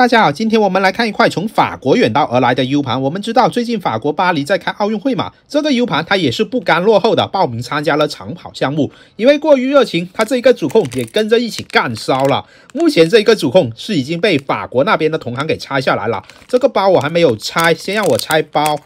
大家好，今天我们来看一块从法国远道而来的 U 盘。我们知道最近法国巴黎在开奥运会嘛，这个 U 盘它也是不甘落后的，报名参加了长跑项目。因为过于热情，它这一个主控也跟着一起干烧了。目前这一个主控是已经被法国那边的同行给拆下来了。这个包我还没有拆，先让我拆包。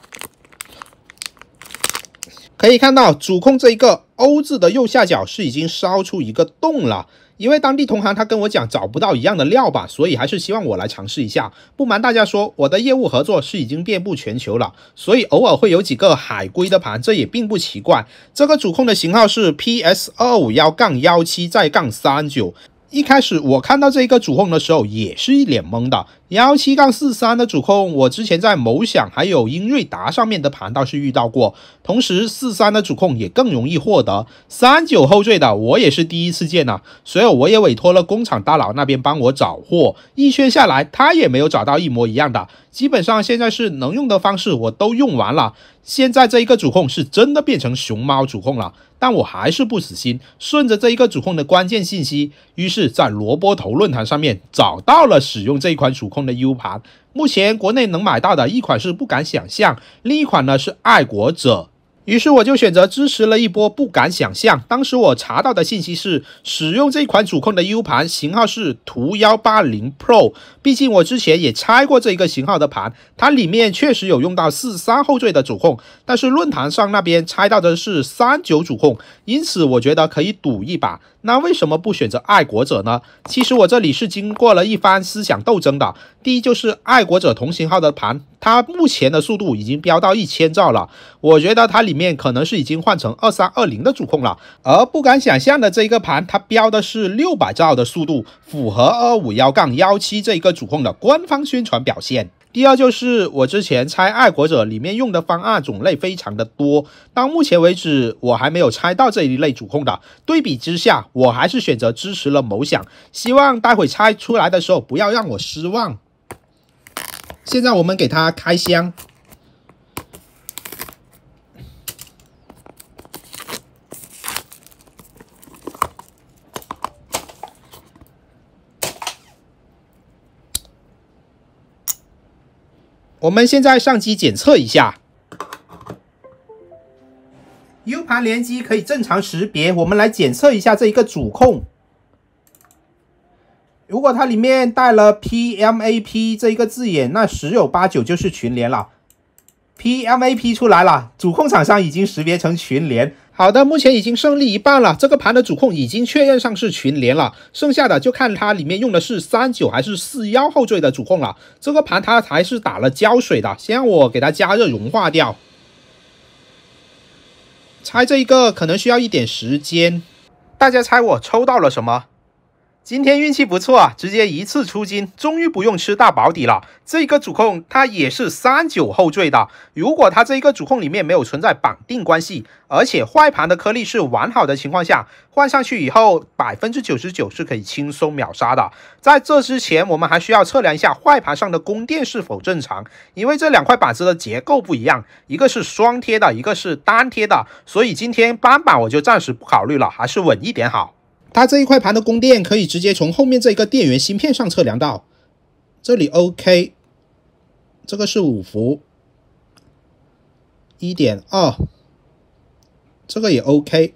可以看到主控这一个 O 字的右下角是已经烧出一个洞了。因为当地同行他跟我讲找不到一样的料吧，所以还是希望我来尝试一下。不瞒大家说，我的业务合作是已经遍布全球了，所以偶尔会有几个海归的盘，这也并不奇怪。这个主控的型号是 PS 二五幺杠幺七再杠三九。一开始我看到这一个主控的时候，也是一脸懵的。幺七杠四三的主控，我之前在某享还有英瑞达上面的盘倒是遇到过。同时，四三的主控也更容易获得。三九后缀的，我也是第一次见呢。所以我也委托了工厂大佬那边帮我找货，一圈下来，他也没有找到一模一样的。基本上现在是能用的方式我都用完了。现在这一个主控是真的变成熊猫主控了。但我还是不死心，顺着这一个主控的关键信息，于是在萝卜头论坛上面找到了使用这一款主控的 U 盘。目前国内能买到的一款是不敢想象，另一款呢是爱国者。于是我就选择支持了一波，不敢想象。当时我查到的信息是，使用这款主控的 U 盘型号是图幺八零 Pro。毕竟我之前也拆过这一个型号的盘，它里面确实有用到四三后缀的主控，但是论坛上那边拆到的是三九主控，因此我觉得可以赌一把。那为什么不选择爱国者呢？其实我这里是经过了一番思想斗争的。第一就是爱国者同型号的盘，它目前的速度已经飙到一千兆了，我觉得它里面可能是已经换成二三二零的主控了。而不敢想象的这一个盘，它标的是六百兆的速度，符合二五幺杠幺七这一个主控的官方宣传表现。第二就是我之前拆爱国者里面用的方案种类非常的多，到目前为止我还没有拆到这一类主控的。对比之下，我还是选择支持了某想，希望待会拆出来的时候不要让我失望。现在我们给它开箱。我们现在上机检测一下，U 盘连机可以正常识别。我们来检测一下这一个主控，如果它里面带了 PMAP 这一个字眼，那十有八九就是群联了。PMAP 出来了，主控厂商已经识别成群联。好的，目前已经胜利一半了。这个盘的主控已经确认上是群联了，剩下的就看它里面用的是三九还是四幺后缀的主控了。这个盘它还是打了胶水的，先让我给它加热融化掉，拆这一个可能需要一点时间。大家猜我抽到了什么？今天运气不错啊，直接一次出金，终于不用吃大保底了。这一个主控它也是三九后缀的，如果它这一个主控里面没有存在绑定关系，而且坏盘的颗粒是完好的情况下，换上去以后百分之九十九是可以轻松秒杀的。在这之前，我们还需要测量一下坏盘上的供电是否正常，因为这两块板子的结构不一样，一个是双贴的，一个是单贴的，所以今天斑板我就暂时不考虑了，还是稳一点好。它这一块盘的供电可以直接从后面这一个电源芯片上测量到，这里 OK，这个是五伏，一点二，这个也 OK，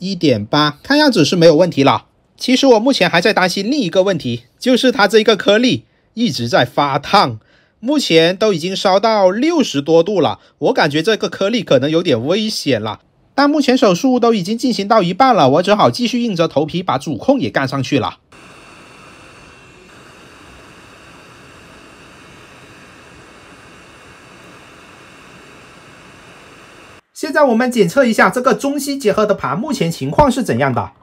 一点八，看样子是没有问题了。其实我目前还在担心另一个问题，就是它这一个颗粒一直在发烫，目前都已经烧到六十多度了，我感觉这个颗粒可能有点危险了。但目前手术都已经进行到一半了，我只好继续硬着头皮把主控也干上去了。现在我们检测一下这个中西结合的盘目前情况是怎样的。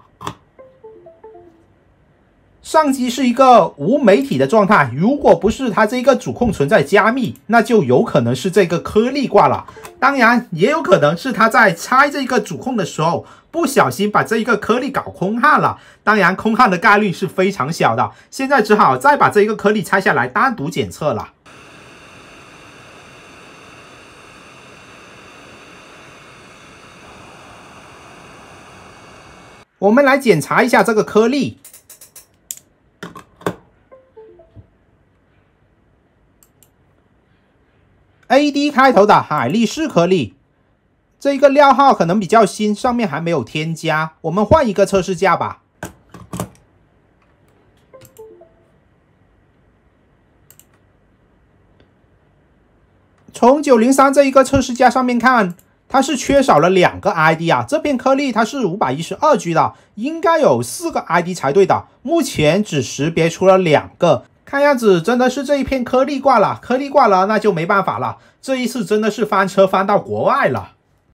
上机是一个无媒体的状态，如果不是它这一个主控存在加密，那就有可能是这个颗粒挂了。当然，也有可能是它在拆这个主控的时候不小心把这一个颗粒搞空焊了。当然，空焊的概率是非常小的。现在只好再把这一个颗粒拆下来单独检测了。我们来检查一下这个颗粒。A D 开头的海力士颗粒，这一个料号可能比较新，上面还没有添加。我们换一个测试架吧。从九零三这一个测试架上面看，它是缺少了两个 I D 啊。这片颗粒它是五百一十二 G 的，应该有四个 I D 才对的，目前只识别出了两个。看样子真的是这一片颗粒挂了，颗粒挂了，那就没办法了。这一次真的是翻车翻到国外了。